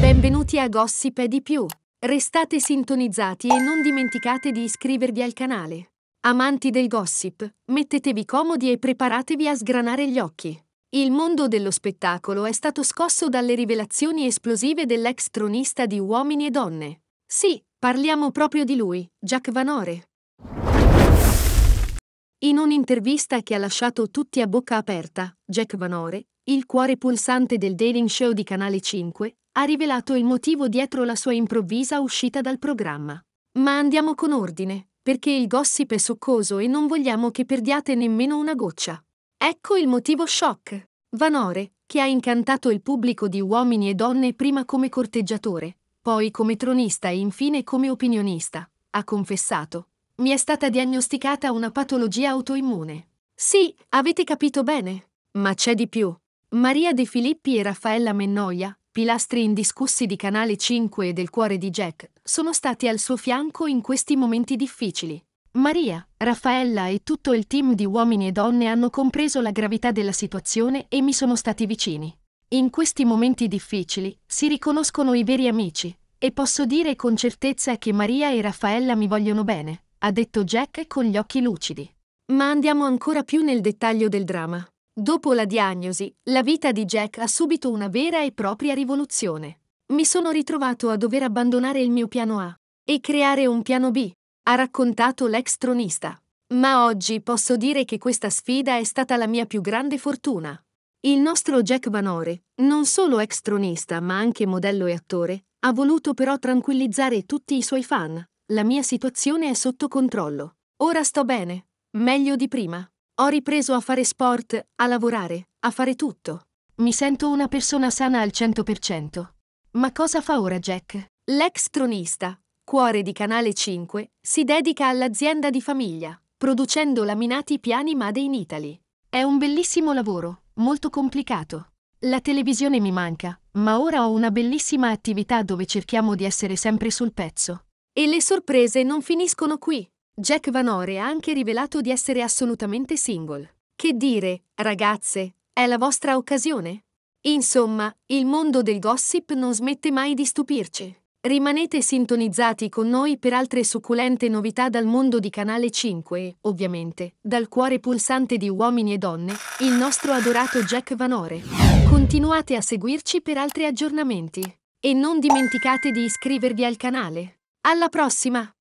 Benvenuti a Gossip e di più. Restate sintonizzati e non dimenticate di iscrivervi al canale. Amanti del gossip, mettetevi comodi e preparatevi a sgranare gli occhi. Il mondo dello spettacolo è stato scosso dalle rivelazioni esplosive dell'ex tronista di Uomini e Donne. Sì, parliamo proprio di lui, Jack Vanore. In un'intervista che ha lasciato tutti a bocca aperta, Jack Vanore, il cuore pulsante del Dating Show di Canale 5, ha rivelato il motivo dietro la sua improvvisa uscita dal programma. Ma andiamo con ordine, perché il gossip è succoso e non vogliamo che perdiate nemmeno una goccia. Ecco il motivo shock. Vanore, che ha incantato il pubblico di uomini e donne prima come corteggiatore, poi come tronista e infine come opinionista, ha confessato. Mi è stata diagnosticata una patologia autoimmune. Sì, avete capito bene. Ma c'è di più. Maria De Filippi e Raffaella Mennoia, pilastri indiscussi di Canale 5 e del cuore di Jack, sono stati al suo fianco in questi momenti difficili. Maria, Raffaella e tutto il team di uomini e donne hanno compreso la gravità della situazione e mi sono stati vicini. In questi momenti difficili si riconoscono i veri amici, e posso dire con certezza che Maria e Raffaella mi vogliono bene, ha detto Jack con gli occhi lucidi. Ma andiamo ancora più nel dettaglio del dramma. Dopo la diagnosi, la vita di Jack ha subito una vera e propria rivoluzione. Mi sono ritrovato a dover abbandonare il mio piano A e creare un piano B, ha raccontato l'ex tronista. Ma oggi posso dire che questa sfida è stata la mia più grande fortuna. Il nostro Jack Vanore, non solo ex tronista ma anche modello e attore, ha voluto però tranquillizzare tutti i suoi fan. La mia situazione è sotto controllo. Ora sto bene, meglio di prima. Ho ripreso a fare sport, a lavorare, a fare tutto. Mi sento una persona sana al 100%. Ma cosa fa ora Jack? L'ex tronista, cuore di Canale 5, si dedica all'azienda di famiglia, producendo laminati piani Made in Italy. È un bellissimo lavoro, molto complicato. La televisione mi manca, ma ora ho una bellissima attività dove cerchiamo di essere sempre sul pezzo. E le sorprese non finiscono qui. Jack Vanore ha anche rivelato di essere assolutamente single. Che dire, ragazze, è la vostra occasione? Insomma, il mondo del gossip non smette mai di stupirci. Rimanete sintonizzati con noi per altre succulente novità dal mondo di Canale 5 e, ovviamente, dal cuore pulsante di uomini e donne, il nostro adorato Jack Vanore. Continuate a seguirci per altri aggiornamenti e non dimenticate di iscrivervi al canale. Alla prossima!